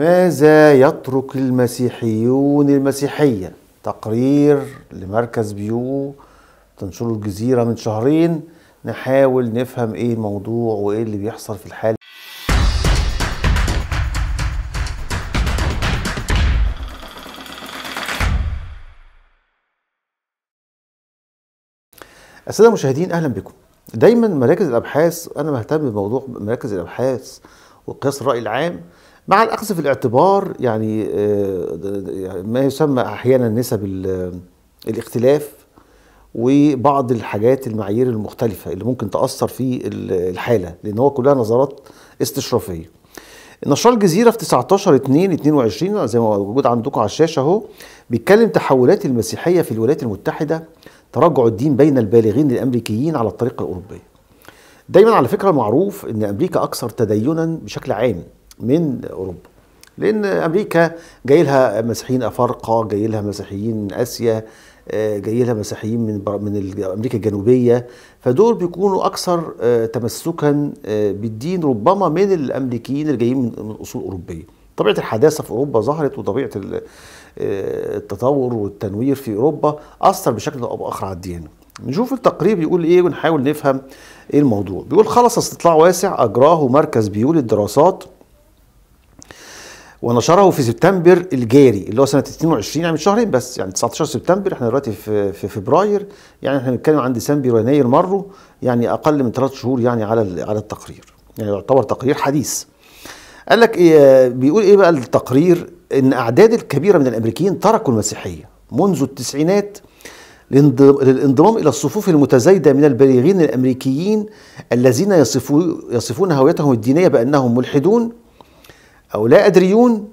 ماذا يترك المسيحيون المسيحية؟ تقرير لمركز بيو تنشر الجزيرة من شهرين نحاول نفهم ايه الموضوع وايه اللي بيحصل في الحالة السادة المشاهدين أهلا بكم دايما مراكز الأبحاث أنا مهتم بموضوع مراكز الأبحاث وقياس الرأي العام مع الاخذ في الاعتبار يعني, آه، يعني ما يسمى احيانا نسب آه، الاختلاف وبعض الحاجات المعايير المختلفه اللي ممكن تاثر في الحاله لان هو كلها نظرات استشرافيه نشر الجزيره في 19 2 22 زي ما موجود عندكم على الشاشه اهو بيتكلم تحولات المسيحيه في الولايات المتحده تراجع الدين بين البالغين الامريكيين على الطريقه الاوروبيه دايما على فكره معروف ان امريكا اكثر تدينا بشكل عام من اوروبا لان امريكا جاي لها مسيحيين افارقه جاي لها مسيحيين من اسيا آه، جاي لها مسيحيين من من امريكا الجنوبيه فدول بيكونوا اكثر آه، تمسكا آه، بالدين ربما من الامريكيين اللي جايين من اصول اوروبيه طبيعه الحداثه في اوروبا ظهرت وطبيعه التطور والتنوير في اوروبا اثر بشكل او باخر على الديانه نشوف التقرير بيقول ايه ونحاول نفهم ايه الموضوع بيقول خلص استطلاع واسع اجراه مركز بيول للدراسات ونشره في سبتمبر الجاري اللي هو سنه 22 يعني من شهرين بس يعني 19 سبتمبر احنا دلوقتي في, في فبراير يعني احنا بنتكلم عن ديسمبر ويناير مروا يعني اقل من ثلاث شهور يعني على على التقرير يعني يعتبر تقرير حديث قال لك إيه بيقول ايه بقى التقرير ان اعداد الكبيره من الامريكيين تركوا المسيحيه منذ التسعينات للانضمام الى الصفوف المتزايده من البالغين الامريكيين الذين يصفون هويتهم الدينيه بانهم ملحدون أو لا أدريون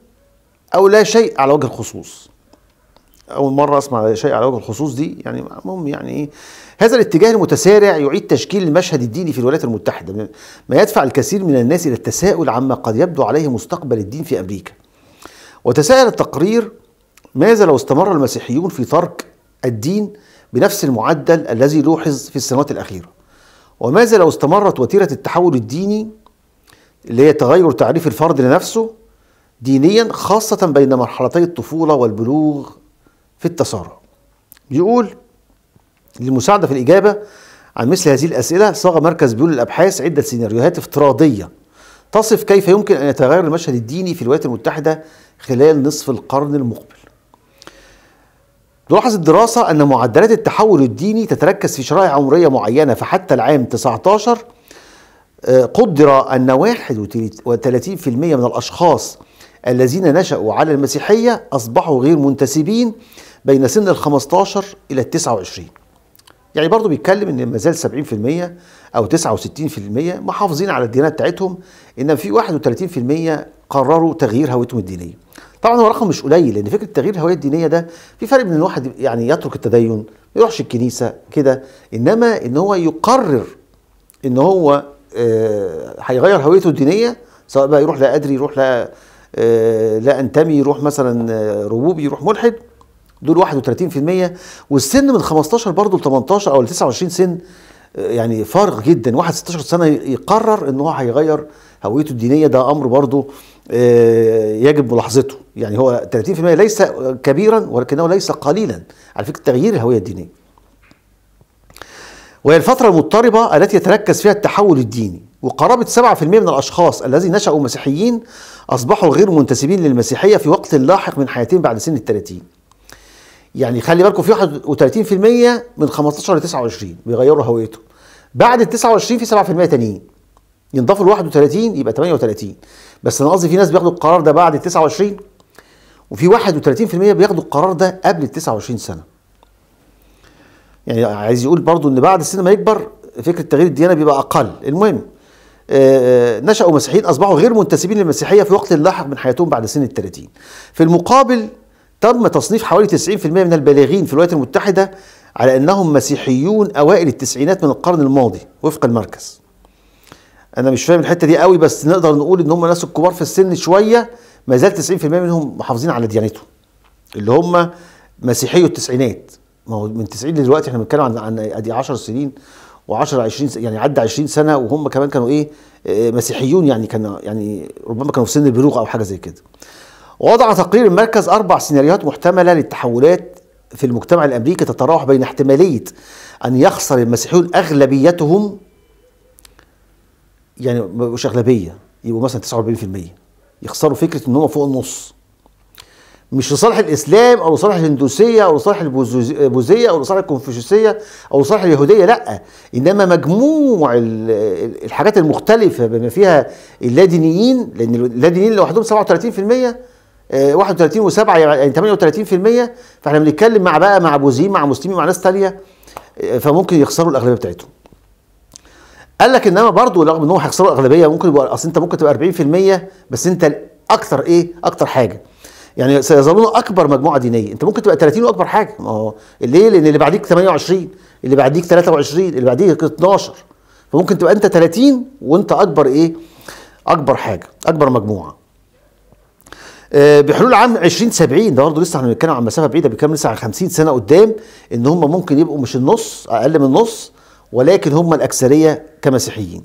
أو لا شيء على وجه الخصوص أول مرة أسمع شيء على وجه الخصوص دي يعني المهم يعني إيه هذا الاتجاه المتسارع يعيد تشكيل المشهد الديني في الولايات المتحدة ما يدفع الكثير من الناس إلى التساؤل عما قد يبدو عليه مستقبل الدين في أمريكا وتساءل التقرير ماذا لو استمر المسيحيون في ترك الدين بنفس المعدل الذي لوحظ في السنوات الأخيرة وماذا لو استمرت وتيرة التحول الديني اللي هي تغير تعريف الفرد لنفسه دينيا خاصة بين مرحلتي الطفولة والبلوغ في التسارع بيقول للمساعدة في الإجابة عن مثل هذه الأسئلة صاغ مركز بيول الأبحاث عدة سيناريوهات افتراضية تصف كيف يمكن أن يتغير المشهد الديني في الولايات المتحدة خلال نصف القرن المقبل تلاحظ الدراسة أن معدلات التحول الديني تتركز في شرائح عمرية معينة فحتى العام 19 آه، قدر أن 31% من الأشخاص الذين نشأوا على المسيحية أصبحوا غير منتسبين بين سن ال 15 إلى ال 29 يعني برضه بيتكلم ان ما زال 70% او 69% محافظين على الديانات بتاعتهم انما في 31% قرروا تغيير هويتهم الدينيه. طبعا هو رقم مش قليل لان فكره تغيير الهويه الدينيه ده في فرق بين الواحد يعني يترك التدين ما يروحش الكنيسه كده انما ان هو يقرر ان هو آه، هيغير هويته الدينيه سواء بقى يروح لا ادري يروح لا آه، لا انتمي يروح مثلا آه، ربوبي يروح ملحد دول 31% والسن من 15 برضه ل 18 او ل 29 سن آه، يعني فارغ جدا واحد 16 سنه يقرر ان هو هيغير هويته الدينيه ده امر برضه يجب ملاحظته يعني هو 30% ليس كبيرا ولكنه ليس قليلا على فكره تغيير الهويه الدينيه وهي الفترة المضطربة التي يتركز فيها التحول الديني وقرابة 7% من الأشخاص الذين نشأوا مسيحيين أصبحوا غير منتسبين للمسيحية في وقت لاحق من حياتهم بعد سن الثلاثين يعني خلي بالكم في 31% من 15 ل 29 بيغيروا هويتهم بعد ال 29 في 7% تانيين ينضافوا ل 31 يبقى 38 بس انا قصدي في ناس بياخدوا القرار ده بعد ال 29 وفي 31% بياخدوا القرار ده قبل ال 29 سنه يعني عايز يقول برضو ان بعد السن ما يكبر فكره تغيير الديانه بيبقى اقل المهم آه، نشأوا مسيحيين أصبحوا غير منتسبين للمسيحية في وقت لاحق من حياتهم بعد سن ال 30 في المقابل تم تصنيف حوالي 90% من البالغين في الولايات المتحدة على أنهم مسيحيون أوائل التسعينات من القرن الماضي وفق المركز أنا مش فاهم الحتة دي قوي بس نقدر نقول إن هم ناس الكبار في السن شوية ما زال 90% منهم محافظين على ديانتهم اللي هم مسيحيو التسعينات ما هو من 90 دلوقتي احنا بنتكلم عن عن ادي 10 سنين و10 20 سنة يعني عدى 20 سنه وهم كمان كانوا ايه آه، مسيحيون يعني كانوا يعني ربما كانوا في سن البلوغ او حاجه زي كده. وضع تقرير المركز اربع سيناريوهات محتمله للتحولات في المجتمع الامريكي تتراوح بين احتماليه ان يخسر المسيحيون اغلبيتهم يعني مش اغلبيه يبقوا مثلا 49% يخسروا فكره ان هم فوق النص مش لصالح الاسلام او لصالح الهندوسيه او لصالح البوذيه او لصالح الكونفوشيوسيه او لصالح اليهوديه لا انما مجموع الحاجات المختلفه بما فيها اللادينيين لان اللادينيين لوحدهم 37% 31 و7 يعني 38% يعني فاحنا بنتكلم مع بقى مع بوذيين مع مسلمين مع ناس تانية آه، فممكن يخسروا الاغلبيه بتاعتهم. قال لك انما برضه رغم ان هم هيخسروا الاغلبيه ممكن يبقى اصل انت ممكن تبقى 40% بس انت اكثر ايه؟ اكثر حاجه. يعني سيظلون اكبر مجموعه دينيه انت ممكن تبقى 30 واكبر حاجه ما هو ليه لان اللي بعديك 28 اللي بعديك 23 اللي بعديك 12 فممكن تبقى انت 30 وانت اكبر ايه اكبر حاجه اكبر مجموعه آه، بحلول عام 2070 ده برضه لسه احنا بنتكلم عن مسافه بعيده بكام لسه عن 50 سنه قدام ان هم ممكن يبقوا مش النص اقل من النص ولكن هم الاكثريه كمسيحيين.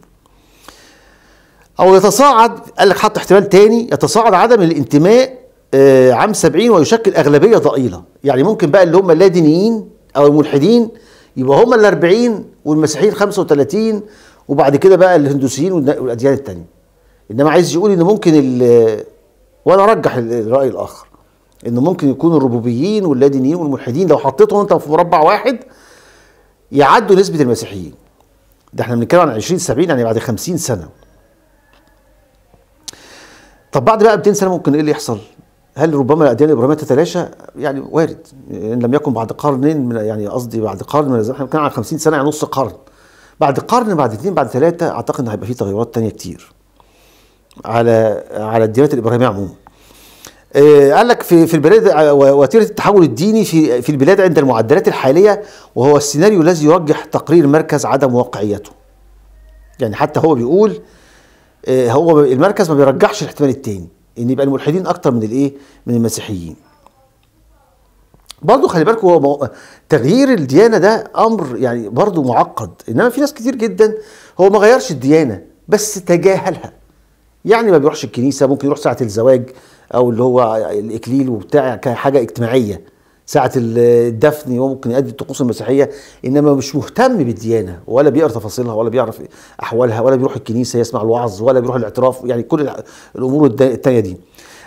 او يتصاعد قال لك حط احتمال تاني يتصاعد عدم الانتماء آه، عام 70 ويشكل اغلبيه ضئيله يعني ممكن بقى اللي هم اللا دينيين او الملحدين يبقى هم ال 40 والمسيحيين 35 وبعد كده بقى الهندوسيين والاديان الثانيه انما عايز يقول ان ممكن وانا ارجح الراي الاخر انه ممكن يكون الربوبيين واللادينيين والملحدين لو حطيتهم انت في مربع واحد يعدوا نسبه المسيحيين ده احنا بنتكلم عن 20 70 يعني بعد 50 سنه طب بعد بقى 200 سنه ممكن ايه اللي يحصل هل ربما الاديان الابراهيميه تتلاشى؟ يعني وارد ان لم يكن بعد قرنين من يعني قصدي بعد قرن من احنا بنتكلم عن 50 سنه يعني نص قرن. بعد قرن بعد اثنين بعد ثلاثه اعتقد ان هيبقى في تغيرات ثانيه كتير. على على الديانات الابراهيميه عموما. آه، قال لك في في البلاد آه، وتيره التحول الديني في في البلاد عند المعدلات الحاليه وهو السيناريو الذي يرجح تقرير مركز عدم واقعيته. يعني حتى هو بيقول آه، هو المركز ما بيرجحش الاحتمال الثاني. ان يبقى الملحدين اكتر من الايه من المسيحيين برضه خلي بالكوا هو تغيير الديانه ده امر يعني برضه معقد انما في ناس كتير جدا هو ما غيرش الديانه بس تجاهلها يعني ما بيروحش الكنيسه ممكن يروح ساعه الزواج او اللي هو الاكليل وبتاع كحاجه اجتماعيه ساعة الدفن وممكن يؤدي الطقوس المسيحية إنما مش مهتم بالديانة ولا بيقرأ تفاصيلها ولا بيعرف أحوالها ولا بيروح الكنيسة يسمع الوعظ ولا بيروح الاعتراف يعني كل الأمور التانية دي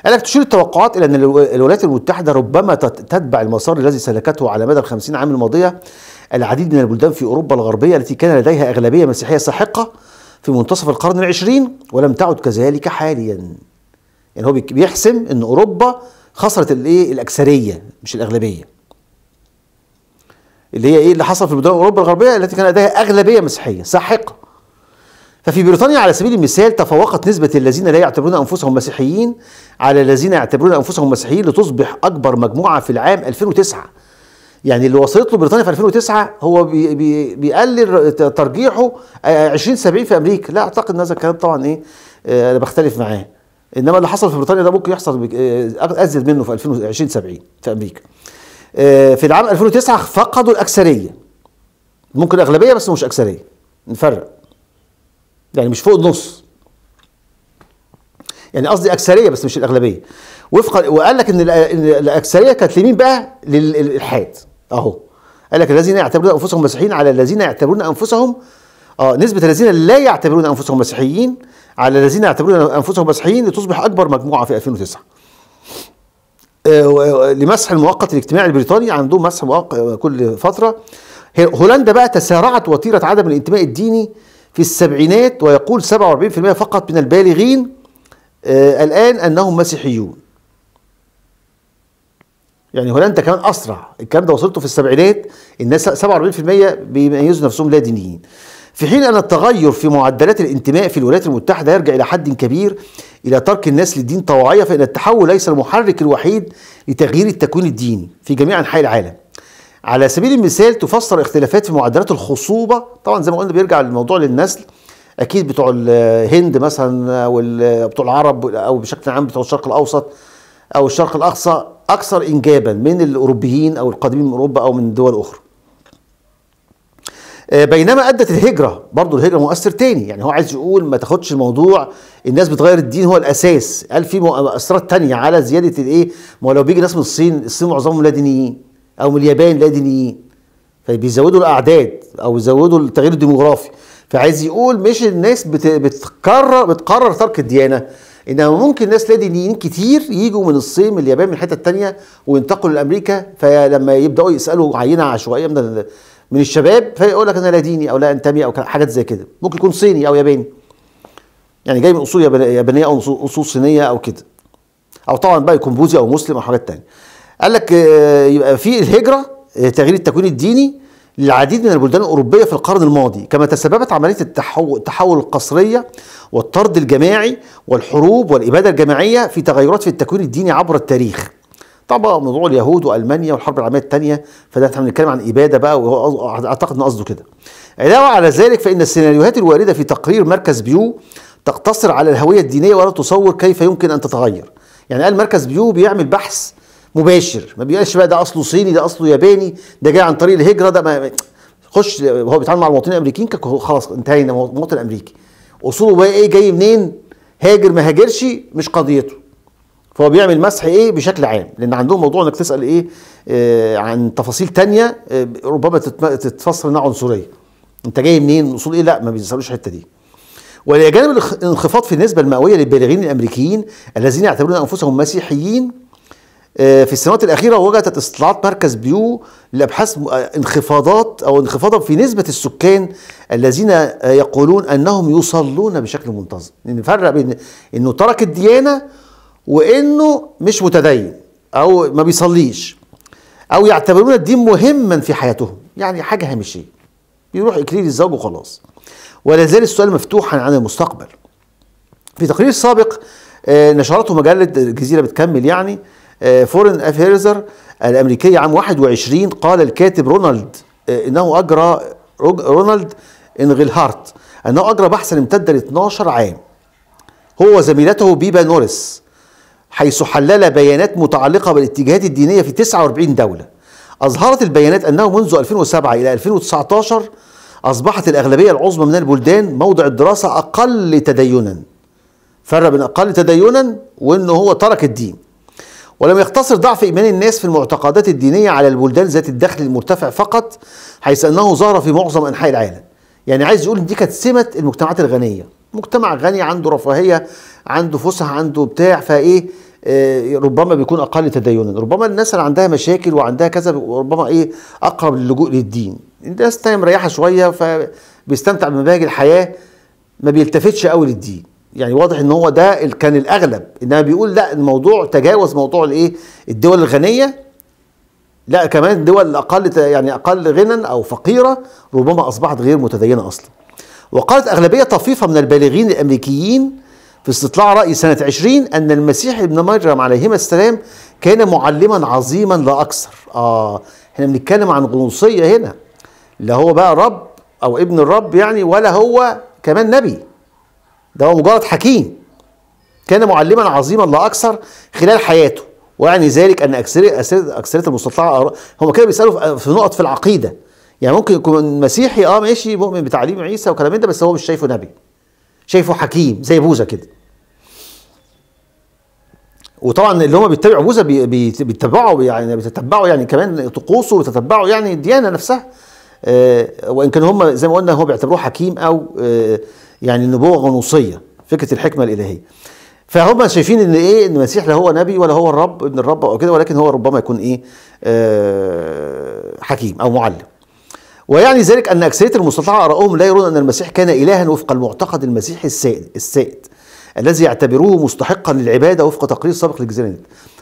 قال لك تشير التوقعات إلى أن الولايات المتحدة ربما تتبع المسار الذي سلكته على مدى الخمسين عام الماضية العديد من البلدان في أوروبا الغربية التي كان لديها أغلبية مسيحية ساحقة في منتصف القرن العشرين ولم تعد كذلك حاليا يعني هو بيحسم أن أوروبا خسرت الايه الاكثريه مش الاغلبيه اللي هي ايه اللي حصل في بلدان اوروبا الغربيه التي كان لديها اغلبيه مسيحيه ساحقه ففي بريطانيا على سبيل المثال تفوقت نسبة الذين لا يعتبرون أنفسهم مسيحيين على الذين يعتبرون أنفسهم مسيحيين لتصبح أكبر مجموعة في العام 2009 يعني اللي وصلت له بريطانيا في 2009 هو بي بي بيقلل ترجيحه 20 آه، 70 في أمريكا لا أعتقد أن هذا الكلام طبعا إيه آه، أنا بختلف معاه انما اللي حصل في بريطانيا ده ممكن يحصل آه، ازيد منه في 2020 70 في امريكا آه، في العام 2009 فقدوا الاكثريه ممكن اغلبيه بس مش اكثريه نفرق يعني مش فوق النص يعني قصدي اكثريه بس مش الاغلبيه وفقا وقال لك ان الاكثريه كانت لمين بقى؟ للالحاد اهو قال لك الذين يعتبرون انفسهم مسيحيين على الذين يعتبرون انفسهم اه نسبه الذين لا يعتبرون انفسهم مسيحيين على الذين يعتبرون انفسهم مسيحيين لتصبح اكبر مجموعه في 2009 آه، لمسح المؤقت الاجتماعي البريطاني عندهم مسح مؤقت آه، كل فتره هولندا بقى تسارعت وتيره عدم الانتماء الديني في السبعينات ويقول 47% فقط من البالغين آه، الان انهم مسيحيون يعني هولندا كمان اسرع الكلام ده وصلته في السبعينات الناس 47% بيميزوا نفسهم لا دينيين في حين أن التغير في معدلات الانتماء في الولايات المتحدة يرجع إلى حد كبير إلى ترك الناس للدين طوعية فإن التحول ليس المحرك الوحيد لتغيير التكوين الديني في جميع أنحاء العالم على سبيل المثال تفسر اختلافات في معدلات الخصوبة طبعا زي ما قلنا بيرجع الموضوع للنسل أكيد بتوع الهند مثلا وبتوع العرب أو بشكل عام بتوع الشرق الأوسط أو الشرق الأقصى أكثر إنجابا من الأوروبيين أو القادمين من أوروبا أو من دول أخرى آه، بينما ادت الهجره برضه الهجره مؤثر تاني يعني هو عايز يقول ما تاخدش الموضوع الناس بتغير الدين هو الاساس قال في مؤثرات تانية على زياده الايه ما لو بيجي ناس من الصين الصين معظمهم لا دينيين او من اليابان لا دينيين فبيزودوا الاعداد او يزودوا التغيير الديموغرافي فعايز يقول مش الناس بتقرر بتقرر ترك الديانه انما ممكن ناس لا دينيين كتير يجوا من الصين من اليابان من حته تانية وينتقلوا لامريكا فلما يبداوا يسالوا عينه عشوائيه من من الشباب فيقول لك انا لا ديني او لا انتمي او حاجات زي كده ممكن يكون صيني او ياباني يعني جاي من اصول يابانيه او اصول صينيه او كده او طبعا بقى يكون بوذي او مسلم او حاجات تانية قال لك آه، يبقى في الهجره آه، تغيير التكوين الديني للعديد من البلدان الأوروبية في القرن الماضي كما تسببت عملية التحول القسرية والطرد الجماعي والحروب والإبادة الجماعية في تغيرات في التكوين الديني عبر التاريخ طبعا موضوع اليهود والمانيا والحرب العالميه الثانيه فده احنا بنتكلم عن اباده بقى وهو اعتقد ان قصده كده علاوه على ذلك فان السيناريوهات الوارده في تقرير مركز بيو تقتصر على الهويه الدينيه ولا تصور كيف يمكن ان تتغير يعني قال مركز بيو بيعمل بحث مباشر ما بيقالش بقى ده اصله صيني ده اصله ياباني ده جاي عن طريق الهجره ده ما خش هو بيتعامل مع المواطنين الامريكيين خلاص انتهينا المواطن الامريكي. اصوله بقى ايه جاي منين هاجر ما هاجرش مش قضيته فهو بيعمل مسح ايه بشكل عام لان عندهم موضوع انك تسال ايه آه عن تفاصيل تانية آه ربما تتفسر انها عنصريه انت جاي منين اصول ايه لا ما بيسالوش الحته دي والى جانب الانخفاض في النسبه المئويه للبالغين الامريكيين الذين يعتبرون انفسهم مسيحيين آه، في السنوات الاخيره وجدت استطلاعات مركز بيو لابحاث آه، انخفاضات او انخفاضا في نسبه السكان الذين آه، يقولون انهم يصلون بشكل منتظم نفرق بين انه ترك الديانه وانه مش متدين او ما بيصليش او يعتبرون الدين مهما في حياتهم يعني حاجه هامشيه بيروح اكليل الزوج وخلاص ولا زال السؤال مفتوحا عن المستقبل في تقرير سابق آه، نشرته مجله الجزيره بتكمل يعني فورن آه، افيرزر الامريكيه عام 21 قال الكاتب رونالد آه، انه اجرى رونالد انغلهارت انه اجرى بحثا امتد ل 12 عام هو وزميلته بيبا نوريس حيث حلل بيانات متعلقة بالاتجاهات الدينية في 49 دولة أظهرت البيانات أنه منذ 2007 إلى 2019 أصبحت الأغلبية العظمى من البلدان موضع الدراسة أقل تدينا فرق بين أقل تدينا وأنه هو ترك الدين ولم يقتصر ضعف إيمان الناس في المعتقدات الدينية على البلدان ذات الدخل المرتفع فقط حيث أنه ظهر في معظم أنحاء العالم يعني عايز يقول دي كانت سمة المجتمعات الغنية مجتمع غني عنده رفاهية عنده فسح عنده بتاع فايه آه ربما بيكون اقل تدينا ربما الناس اللي عندها مشاكل وعندها كذا ربما ايه اقرب للجوء للدين الناس تانية مريحه شويه فبيستمتع بمباهج الحياه ما بيلتفتش قوي للدين يعني واضح ان هو ده كان الاغلب انما بيقول لا الموضوع تجاوز موضوع الايه الدول الغنيه لا كمان الدول الاقل يعني اقل غنى او فقيره ربما اصبحت غير متدينه اصلا وقالت اغلبيه طفيفه من البالغين الامريكيين في استطلاع رأي سنة 20 أن المسيح ابن مريم عليهما السلام كان معلما عظيما لا أكثر آه احنا بنتكلم عن غنوصية هنا لا هو بقى رب أو ابن الرب يعني ولا هو كمان نبي ده هو مجرد حكيم كان معلما عظيما لا أكثر خلال حياته ويعني ذلك أن أكثرية أكثرية المستطلعة هم كده بيسألوا في نقط في العقيدة يعني ممكن يكون مسيحي اه ماشي مؤمن بتعليم عيسى وكلام ده بس هو مش شايفه نبي شايفه حكيم زي بوزه كده وطبعا اللي هم بيتبعوا بوزه بيتبعوا يعني بيتتبعوا يعني كمان طقوسه بيتتبعوا يعني الديانه نفسها آه وان كان هم زي ما قلنا هو بيعتبروه حكيم او آه يعني نبوه غنوصيه فكره الحكمه الالهيه فهم شايفين ان ايه ان المسيح لا هو نبي ولا هو الرب ابن الرب او كده ولكن هو ربما يكون ايه آه حكيم او معلم ويعني ذلك أن أكثرية المستطاع آراؤهم لا يرون أن المسيح كان إلها وفق المعتقد المسيحي السائد, السائد الذي يعتبروه مستحقا للعبادة وفق تقرير سابق لجزيرانيت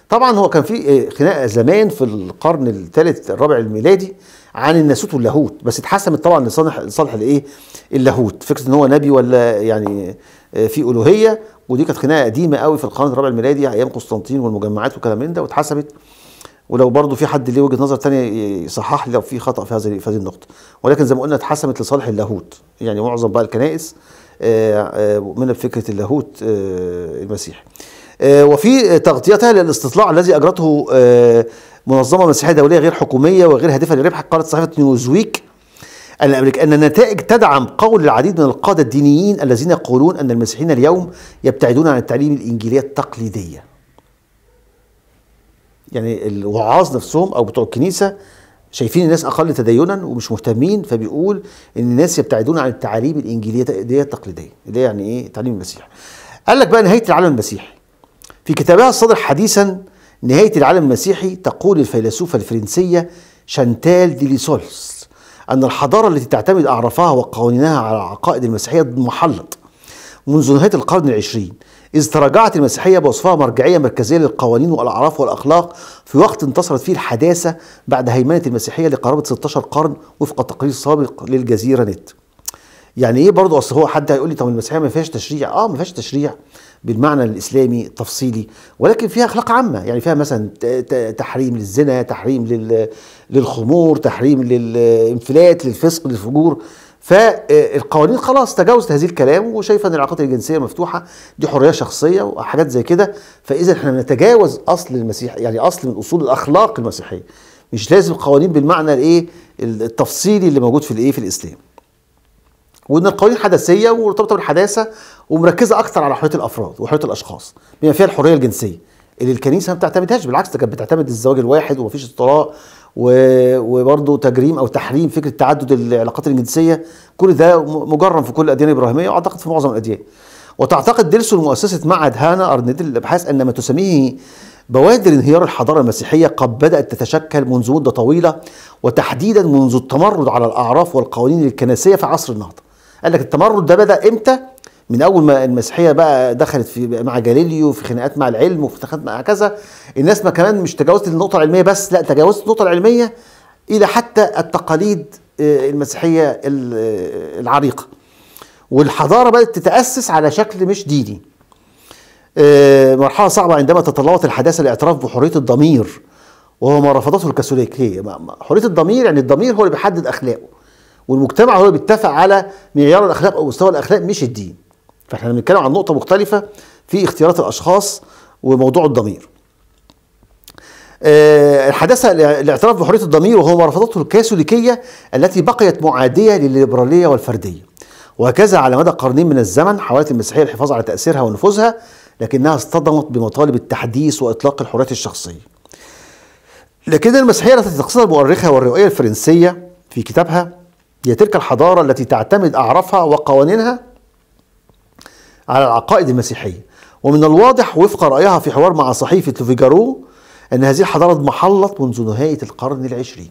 طبعا هو كان في آه، خناقة زمان في القرن الثالث الرابع الميلادي عن الناسوت واللاهوت بس اتحسمت طبعا لصالح لصالح الايه اللاهوت فكره ان هو نبي ولا يعني آه، في الوهيه ودي كانت خناقه قديمه قوي في القرن الرابع الميلادي ايام قسطنطين والمجمعات وكلام من ده واتحسبت ولو برضه في حد ليه وجهه نظر ثانيه يصحح لي لو في خطا في هذه في هذه النقطه ولكن زي ما قلنا اتحسمت لصالح اللاهوت يعني معظم بقى الكنائس مؤمنه آه، آه، بفكره اللاهوت آه، المسيحي وفي تغطيتها للاستطلاع الذي اجرته منظمه مسيحيه دوليه غير حكوميه وغير هادفه للربح قالت صحيفه نيوزويك ان النتائج تدعم قول العديد من القاده الدينيين الذين يقولون ان المسيحيين اليوم يبتعدون عن التعليم الانجيليه التقليديه يعني الوعاظ نفسهم او بتوع الكنيسه شايفين الناس اقل تدينا ومش مهتمين فبيقول ان الناس يبتعدون عن التعاليم الانجيليه التقليديه اللي هي يعني ايه تعليم المسيح قال لك بقى نهايه العالم المسيحي في كتابها الصادر حديثا نهايه العالم المسيحي تقول الفيلسوفه الفرنسيه شانتال دي ان الحضاره التي تعتمد اعرافها وقوانينها على العقائد المسيحيه محلط منذ نهايه القرن العشرين إذ تراجعت المسيحية بوصفها مرجعية مركزية للقوانين والأعراف والأخلاق في وقت انتصرت فيه الحداثة بعد هيمنة المسيحية لقرابة 16 قرن وفق تقرير سابق للجزيرة نت. يعني إيه برضه أصل هو حد هيقول لي طب المسيحية ما فيهاش تشريع؟ أه ما فيهاش تشريع بالمعنى الإسلامي التفصيلي ولكن فيها أخلاق عامة يعني فيها مثلا تحريم للزنا، تحريم للخمور، تحريم للانفلات، للفسق، للفجور فالقوانين خلاص تجاوزت هذه الكلام وشايفه ان العلاقات الجنسيه مفتوحه دي حريه شخصيه وحاجات زي كده فاذا احنا نتجاوز اصل المسيح يعني اصل من اصول الاخلاق المسيحيه مش لازم قوانين بالمعنى الايه التفصيلي اللي موجود في الايه في الاسلام وان القوانين حدثيه ومرتبطه بالحداثه ومركزه اكثر على حريه الافراد وحريه الاشخاص بما فيها الحريه الجنسيه اللي الكنيسه ما بتعتمدهاش بالعكس ده كانت بتعتمد الزواج الواحد ومفيش الطلاق وبرضه تجريم او تحريم فكره تعدد العلاقات الجنسيه كل ده مجرم في كل الاديان الابراهيميه واعتقد في معظم الاديان وتعتقد ديلسون مؤسسه معهد هانا ارنيت الابحاث ان ما تسميه بوادر انهيار الحضاره المسيحيه قد بدات تتشكل منذ مده طويله وتحديدا منذ التمرد على الاعراف والقوانين الكنسيه في عصر النهضه قال لك التمرد ده بدا امتى من اول ما المسيحيه بقى دخلت في مع جاليليو في خناقات مع العلم وفي خناقات مع كذا الناس ما كمان مش تجاوزت النقطه العلميه بس لا تجاوزت النقطه العلميه الى حتى التقاليد آه، المسيحيه آه، العريقه والحضاره بدات تتاسس على شكل مش ديني آه، مرحله صعبه عندما تطلبت الحداثه الاعتراف بحريه الضمير وهو ما رفضته الكاثوليكيه حريه الضمير يعني الضمير هو اللي بيحدد اخلاقه والمجتمع هو اللي بيتفق على معيار الاخلاق او مستوى الاخلاق مش الدين فاحنا بنتكلم عن نقطه مختلفه في اختيارات الاشخاص وموضوع الضمير أه الحداثة الاعتراف بحرية الضمير وهو رفضته الكاثوليكية التي بقيت معادية للليبرالية والفردية وهكذا على مدى قرنين من الزمن حاولت المسيحية الحفاظ على تأثيرها ونفوذها لكنها اصطدمت بمطالب التحديث وإطلاق الحريات الشخصية لكن المسيحية التي تقصدها المؤرخة والروائية الفرنسية في كتابها هي تلك الحضارة التي تعتمد أعرافها وقوانينها على العقائد المسيحية ومن الواضح وفق رأيها في حوار مع صحيفة لوفيجارو أن هذه الحضارة محلت منذ نهاية القرن العشرين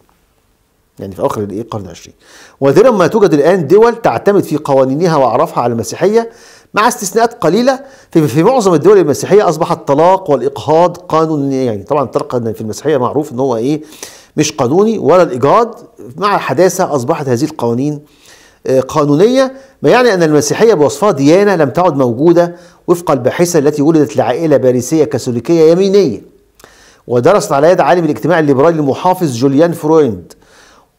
يعني في آخر القرن العشرين ونادرا ما توجد الآن دول تعتمد في قوانينها وأعرافها على المسيحية مع استثناءات قليلة في, في معظم الدول المسيحية أصبح الطلاق والإقهاض قانوني يعني طبعا الطلاق في المسيحية معروف أن هو إيه مش قانوني ولا الإجهاض مع الحداثة أصبحت هذه القوانين آه، قانونية ما يعني أن المسيحية بوصفها ديانة لم تعد موجودة وفق الباحثة التي ولدت لعائلة باريسية كاثوليكية يمينية ودرست على يد عالم الاجتماع الليبرالي المحافظ جوليان فرويند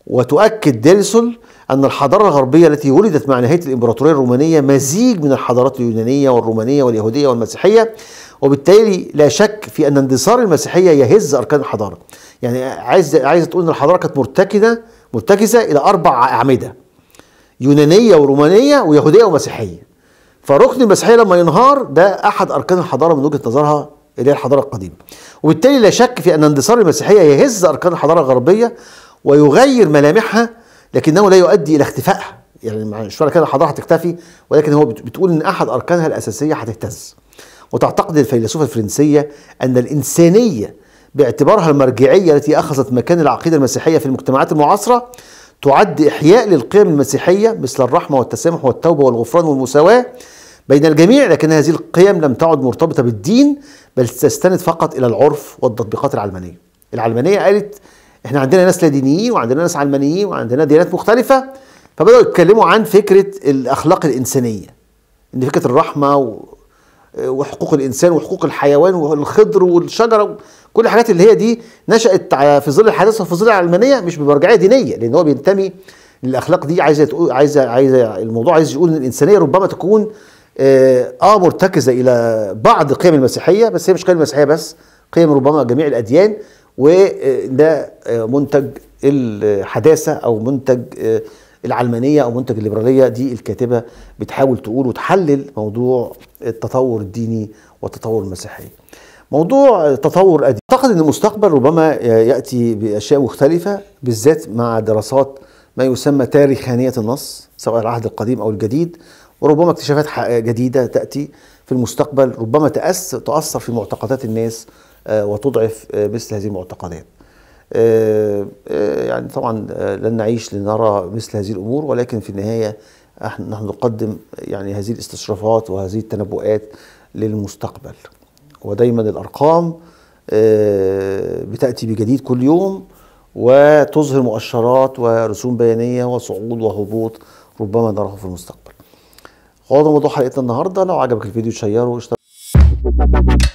وتؤكد ديلسول أن الحضارة الغربية التي ولدت مع نهاية الإمبراطورية الرومانية مزيج من الحضارات اليونانية والرومانية واليهودية والمسيحية وبالتالي لا شك في أن اندثار المسيحية يهز أركان الحضارة يعني عايز عايز تقول أن الحضارة كانت مرتكزة مرتكزة إلى أربع أعمدة يونانيه ورومانيه ويهوديه ومسيحيه فركن المسيحيه لما ينهار ده احد اركان الحضاره من وجهه نظرها اللي هي الحضاره القديمه وبالتالي لا شك في ان اندثار المسيحيه يهز اركان الحضاره الغربيه ويغير ملامحها لكنه لا يؤدي الى اختفائها يعني مش معنى كده الحضاره هتختفي ولكن هو بتقول ان احد اركانها الاساسيه هتهتز وتعتقد الفيلسوفه الفرنسيه ان الانسانيه باعتبارها المرجعيه التي اخذت مكان العقيده المسيحيه في المجتمعات المعاصره تعد إحياء للقيم المسيحية مثل الرحمة والتسامح والتوبة والغفران والمساواة بين الجميع لكن هذه القيم لم تعد مرتبطة بالدين بل تستند فقط إلى العرف والتطبيقات العلمانية العلمانية قالت احنا عندنا ناس لادينيين وعندنا ناس علمانيين وعندنا ديانات مختلفة فبدأوا يتكلموا عن فكرة الأخلاق الإنسانية إن فكرة الرحمة وحقوق الإنسان وحقوق الحيوان والخضر والشجرة كل الحاجات اللي هي دي نشأت في ظل الحداثة وفي ظل العلمانية مش بمرجعية دينية لأن هو بينتمي للأخلاق دي عايزة تقول عايزة عايزة الموضوع عايز يقول إن الإنسانية ربما تكون آه،, آه مرتكزة إلى بعض قيم المسيحية بس هي مش قيم المسيحية بس قيم ربما جميع الأديان وده آه، منتج الحداثة أو منتج آه، العلمانية أو منتج الليبرالية دي الكاتبة بتحاول تقول وتحلل موضوع التطور الديني والتطور المسيحي موضوع تطور قديم اعتقد ان المستقبل ربما ياتي باشياء مختلفه بالذات مع دراسات ما يسمى تاريخانيه النص سواء العهد القديم او الجديد وربما اكتشافات جديده تاتي في المستقبل ربما تاثر في معتقدات الناس آه، وتضعف آه، مثل هذه المعتقدات آه، يعني طبعا لن نعيش لنرى مثل هذه الامور ولكن في النهايه نحن نقدم يعني هذه الاستشرافات وهذه التنبؤات للمستقبل ودايما الأرقام آه، بتأتي بجديد كل يوم وتظهر مؤشرات ورسوم بيانية وصعود وهبوط ربما نراه في المستقبل. هو ده موضوع حلقتنا النهارده لو عجبك الفيديو شيره واشترك